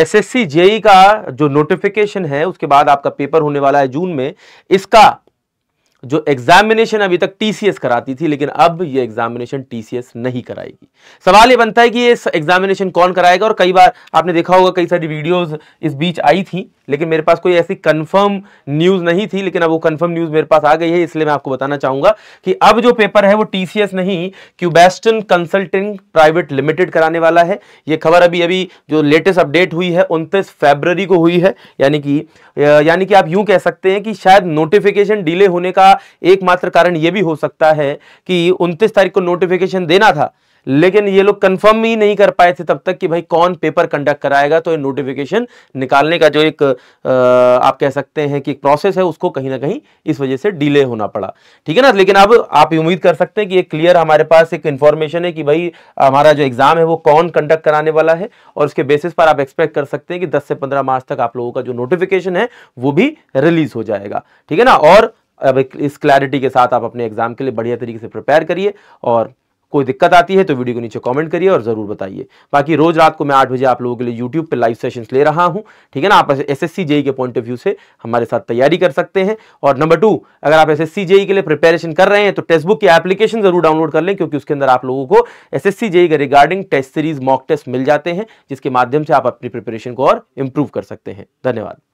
SSC JE e का जो notification है उसके बाद आपका पेपर होने वाला है जून में इसका जो एग्जामिनेशन अभी तक टीसीएस कराती थी लेकिन अब ये एग्जामिनेशन टीसीएस नहीं कराएगी सवाल ये बनता है कि ये एग्जामिनेशन कौन कराएगा और कई बार आपने देखा होगा कई सारी वीडियोस इस बीच आई थी लेकिन मेरे पास कोई ऐसी कंफर्म न्यूज़ नहीं थी लेकिन अब वो कंफर्म न्यूज़ मेरे पास आ गई है इसलिए मैं आपको बताना चाहूँगा कि अब जो पेपर है वो टीसीएस नहीं क्यूबेस्टन कंसल्टिंग प्राइवेट लिमिटेड कराने वाला है ये खबर अभी अभी जो लेटेस्ट अपडेट हुई है उनतीस फेबररी को हुई है यानी कि यानी कि आप यूँ कह सकते हैं कि शायद नोटिफिकेशन डिले होने का इसका एकमात्र कारण यह भी हो सकता है कि उनतीस तारीख को नोटिफिकेशन देना था लेकिन ये लोग कंफर्म ही नहीं कर पाए थे तब तक कि भाई कौन पेपर कंडक्ट कराएगा तो ये नोटिफिकेशन निकालने का जो एक आप कह सकते हैं कि प्रोसेस है उसको कहीं ना कहीं इस वजह से डिले होना पड़ा ठीक है ना लेकिन अब आप उम्मीद कर सकते हैं कि एक क्लियर हमारे पास एक इन्फॉर्मेशन है कि भाई हमारा जो एग्जाम है वो कौन कंडक्ट कराने वाला है और उसके बेसिस पर आप एक्सपेक्ट कर सकते हैं कि दस से पंद्रह मार्च तक आप लोगों का जो नोटिफिकेशन है वो भी रिलीज हो जाएगा ठीक है ना और अब इस क्लैरिटी के साथ आप अपने एग्ज़ाम के लिए बढ़िया तरीके से प्रिपेयर करिए और कोई दिक्कत आती है तो वीडियो को नीचे कमेंट करिए और ज़रूर बताइए बाकी रोज़ रात को मैं आठ बजे आप लोगों के लिए यूट्यूब पे लाइव सेशंस ले रहा हूं ठीक है ना आप एस एस e के पॉइंट ऑफ व्यू से हमारे साथ तैयारी कर सकते हैं और नंबर टू अगर आप एस एस e के लिए प्रिपेरेशन कर रहे हैं तो टेस्ट बुक की एप्लीकेशन ज़रूर डाउनलोड कर लें क्योंकि उसके अंदर आप लोगों को एस एस e के regarding test series mock test मिल जाते हैं जिसके माध्यम से आप अपनी प्रिपेरेशन को और इम्प्रूव कर सकते हैं धन्यवाद